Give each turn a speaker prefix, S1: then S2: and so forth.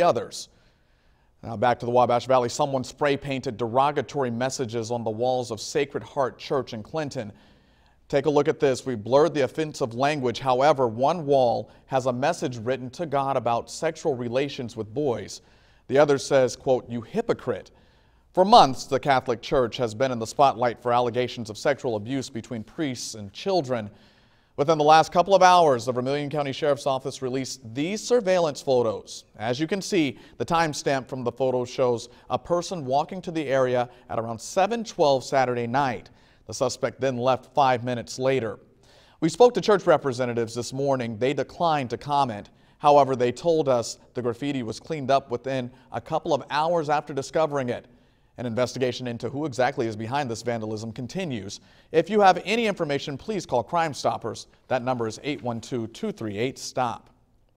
S1: others. Now back to the Wabash Valley, someone spray painted derogatory messages on the walls of Sacred Heart Church in Clinton. Take a look at this. We blurred the offensive language. However, one wall has a message written to God about sexual relations with boys. The other says, quote, you hypocrite. For months, the Catholic Church has been in the spotlight for allegations of sexual abuse between priests and children. Within the last couple of hours, the Vermillion County Sheriff's Office released these surveillance photos. As you can see, the timestamp from the photo shows a person walking to the area at around 712 Saturday night. The suspect then left five minutes later. We spoke to church representatives this morning. They declined to comment. However, they told us the graffiti was cleaned up within a couple of hours after discovering it. An investigation into who exactly is behind this vandalism continues. If you have any information, please call Crime Stoppers. That number is 812 238 STOP.